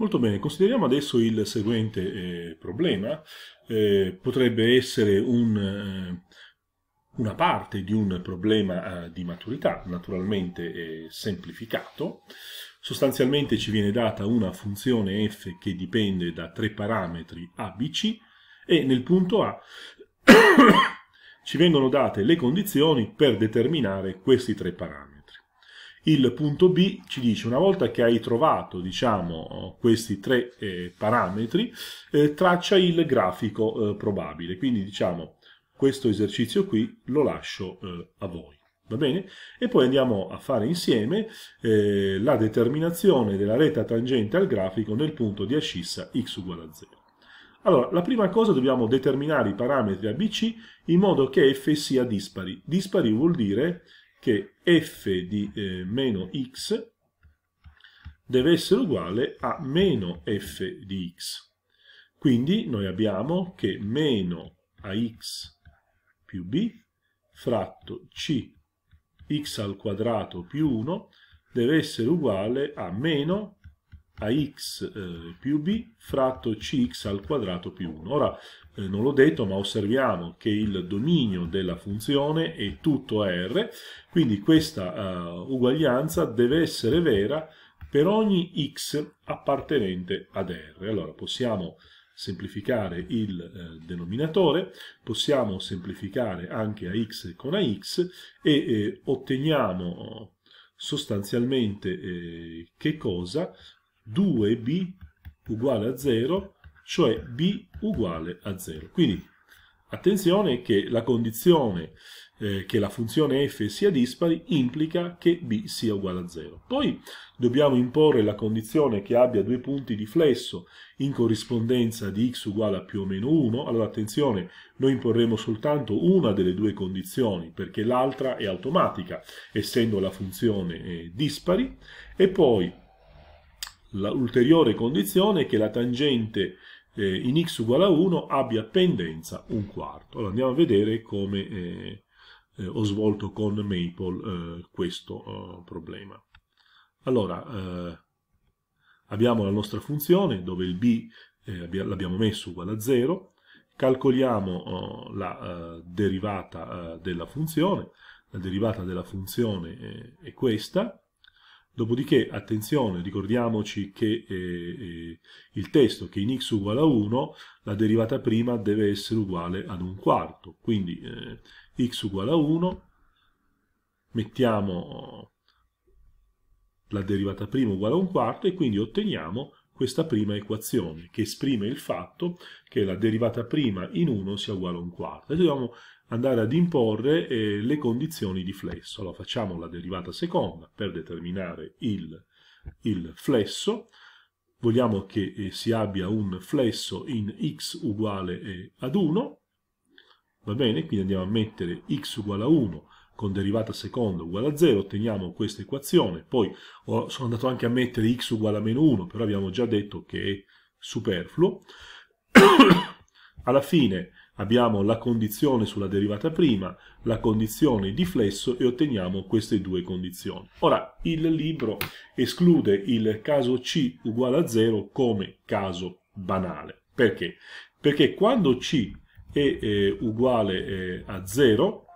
Molto bene, consideriamo adesso il seguente eh, problema. Eh, potrebbe essere un, eh, una parte di un problema eh, di maturità, naturalmente eh, semplificato. Sostanzialmente ci viene data una funzione f che dipende da tre parametri a, b, c e nel punto a ci vengono date le condizioni per determinare questi tre parametri. Il punto B ci dice una volta che hai trovato diciamo, questi tre eh, parametri, eh, traccia il grafico eh, probabile. Quindi diciamo questo esercizio qui lo lascio eh, a voi. Va bene? E poi andiamo a fare insieme eh, la determinazione della retta tangente al grafico nel punto di ascissa x uguale a 0. Allora, la prima cosa dobbiamo determinare i parametri ABC in modo che f sia dispari. Dispari vuol dire che f di eh, meno x deve essere uguale a meno f di x. Quindi noi abbiamo che meno ax più b fratto c x al quadrato più 1 deve essere uguale a meno ax eh, più b fratto cx al quadrato più 1. Ora, eh, non l'ho detto, ma osserviamo che il dominio della funzione è tutto R, quindi questa uh, uguaglianza deve essere vera per ogni x appartenente ad R. Allora possiamo semplificare il eh, denominatore, possiamo semplificare anche a x con a x e eh, otteniamo eh, sostanzialmente che cosa? 2b uguale a 0 cioè b uguale a 0. Quindi attenzione che la condizione eh, che la funzione f sia dispari implica che b sia uguale a 0. Poi dobbiamo imporre la condizione che abbia due punti di flesso in corrispondenza di x uguale a più o meno 1. Allora attenzione, noi imporremo soltanto una delle due condizioni perché l'altra è automatica essendo la funzione eh, dispari e poi l'ulteriore condizione è che la tangente eh, in x uguale a 1 abbia pendenza un quarto. Allora andiamo a vedere come eh, eh, ho svolto con Maple eh, questo eh, problema. Allora, eh, abbiamo la nostra funzione dove il b l'abbiamo messo uguale a 0, calcoliamo oh, la derivata della funzione, la derivata della funzione è questa, Dopodiché, attenzione, ricordiamoci che eh, eh, il testo che in x uguale a 1, la derivata prima deve essere uguale ad un quarto. Quindi eh, x uguale a 1, mettiamo la derivata prima uguale a un quarto e quindi otteniamo questa prima equazione che esprime il fatto che la derivata prima in 1 sia uguale a un quarto. E dobbiamo andare ad imporre eh, le condizioni di flesso. Allora facciamo la derivata seconda per determinare il, il flesso. Vogliamo che eh, si abbia un flesso in x uguale eh, ad 1, va bene? Quindi andiamo a mettere x uguale a 1 con derivata seconda uguale a 0, otteniamo questa equazione. Poi oh, sono andato anche a mettere x uguale a meno 1, però abbiamo già detto che è superfluo. Alla fine Abbiamo la condizione sulla derivata prima, la condizione di flesso e otteniamo queste due condizioni. Ora, il libro esclude il caso C uguale a 0 come caso banale. Perché? Perché quando C è eh, uguale eh, a 0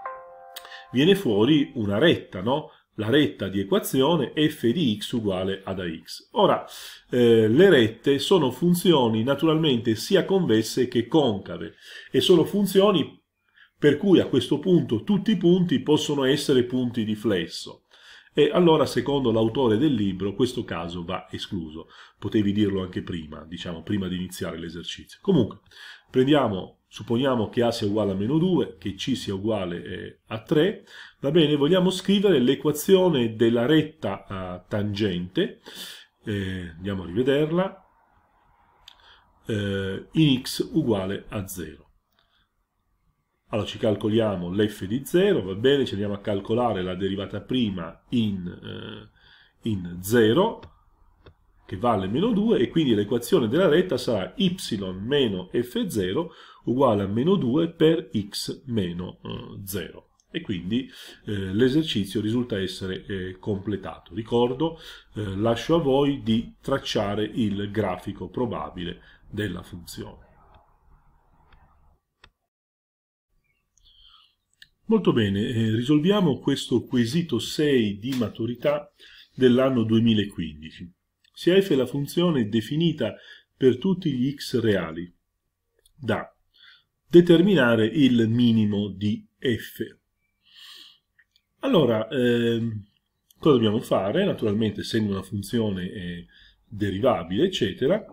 viene fuori una retta, no? la retta di equazione f di x uguale ad ax. Ora, eh, le rette sono funzioni naturalmente sia convesse che concave e sono funzioni per cui a questo punto tutti i punti possono essere punti di flesso. E allora, secondo l'autore del libro, questo caso va escluso. Potevi dirlo anche prima, diciamo, prima di iniziare l'esercizio. Comunque, prendiamo Supponiamo che A sia uguale a meno 2, che C sia uguale eh, a 3. Va bene, vogliamo scrivere l'equazione della retta eh, tangente. Eh, andiamo a rivederla. Eh, in x uguale a 0. Allora ci calcoliamo l'f di 0, va bene, ci andiamo a calcolare la derivata prima in, in 0, che vale meno 2 e quindi l'equazione della retta sarà y meno f0 uguale a meno 2 per x meno 0 eh, e quindi eh, l'esercizio risulta essere eh, completato. Ricordo, eh, lascio a voi di tracciare il grafico probabile della funzione. Molto bene, eh, risolviamo questo quesito 6 di maturità dell'anno 2015 se f è la funzione definita per tutti gli x reali, da determinare il minimo di f. Allora, ehm, cosa dobbiamo fare? Naturalmente, essendo una funzione eh, derivabile, eccetera,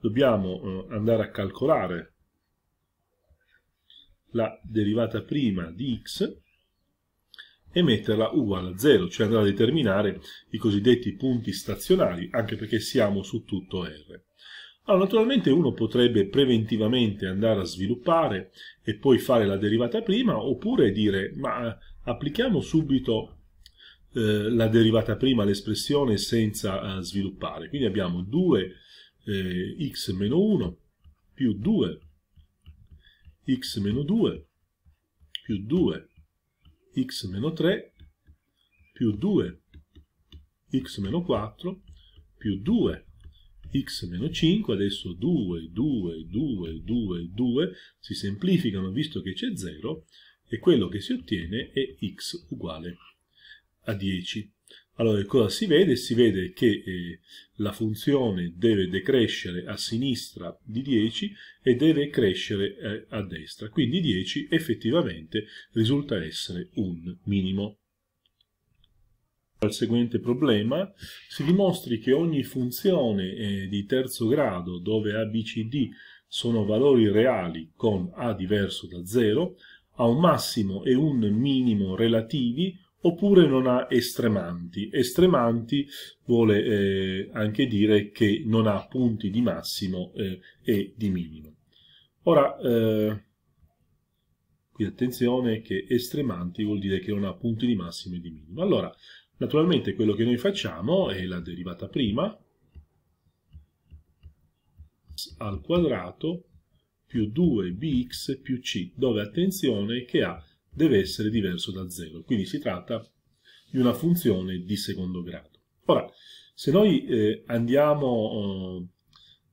dobbiamo eh, andare a calcolare la derivata prima di x e metterla uguale a 0, cioè andrà a determinare i cosiddetti punti stazionari, anche perché siamo su tutto R. Allora, naturalmente uno potrebbe preventivamente andare a sviluppare e poi fare la derivata prima, oppure dire, ma applichiamo subito eh, la derivata prima all'espressione senza eh, sviluppare. Quindi abbiamo 2 eh, x meno 1 più 2 x meno 2 più 2 x meno 3 più 2 x meno 4 più 2 x meno 5, adesso 2, 2, 2, 2, 2 si semplificano visto che c'è 0 e quello che si ottiene è x uguale a 10. Allora, cosa si vede? Si vede che eh, la funzione deve decrescere a sinistra di 10 e deve crescere eh, a destra, quindi 10 effettivamente risulta essere un minimo. Al seguente problema si dimostri che ogni funzione eh, di terzo grado dove a, b, c, d sono valori reali con a diverso da 0 ha un massimo e un minimo relativi oppure non ha estremanti. Estremanti vuole eh, anche dire che non ha punti di massimo eh, e di minimo. Ora, eh, qui attenzione che estremanti vuol dire che non ha punti di massimo e di minimo. Allora, naturalmente quello che noi facciamo è la derivata prima al quadrato più 2bx più c, dove attenzione che ha deve essere diverso da 0, quindi si tratta di una funzione di secondo grado. Ora, se noi eh, andiamo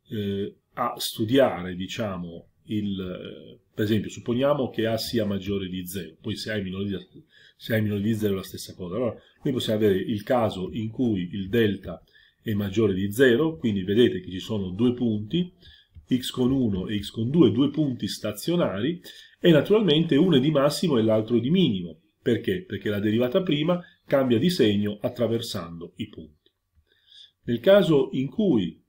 eh, eh a studiare, diciamo, il, eh, per esempio, supponiamo che A sia maggiore di 0, poi se A è minore di, se A è minore di 0 è la stessa cosa, allora noi possiamo avere il caso in cui il delta è maggiore di 0, quindi vedete che ci sono due punti, x con 1 e x con 2, due punti stazionari, e naturalmente uno è di massimo e l'altro di minimo. Perché? Perché la derivata prima cambia di segno attraversando i punti. Nel caso in cui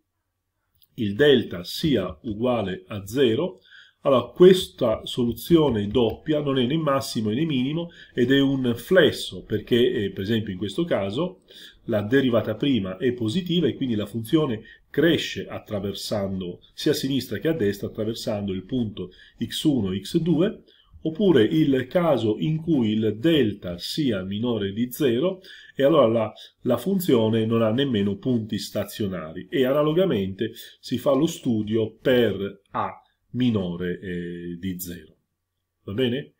il delta sia uguale a 0, allora questa soluzione doppia non è né massimo né minimo ed è un flesso perché eh, per esempio in questo caso la derivata prima è positiva e quindi la funzione cresce attraversando sia a sinistra che a destra attraversando il punto x1 x2 oppure il caso in cui il delta sia minore di 0 e allora la, la, funzione non ha nemmeno punti stazionari e analogamente si fa lo studio per a minore eh, di 0. Va bene?